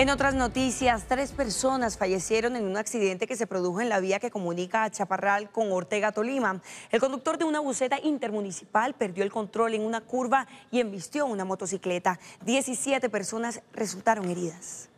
En otras noticias, tres personas fallecieron en un accidente que se produjo en la vía que comunica a Chaparral con Ortega Tolima. El conductor de una buceta intermunicipal perdió el control en una curva y embistió una motocicleta. 17 personas resultaron heridas.